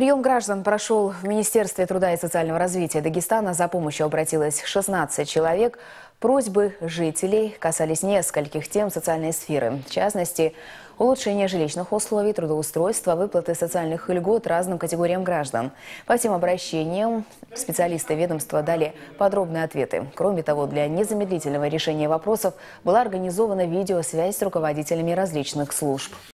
Прием граждан прошел в Министерстве труда и социального развития Дагестана. За помощью обратилось 16 человек. Просьбы жителей касались нескольких тем социальной сферы. В частности, улучшение жилищных условий, трудоустройства, выплаты социальных льгот разным категориям граждан. По всем обращениям специалисты ведомства дали подробные ответы. Кроме того, для незамедлительного решения вопросов была организована видеосвязь с руководителями различных служб.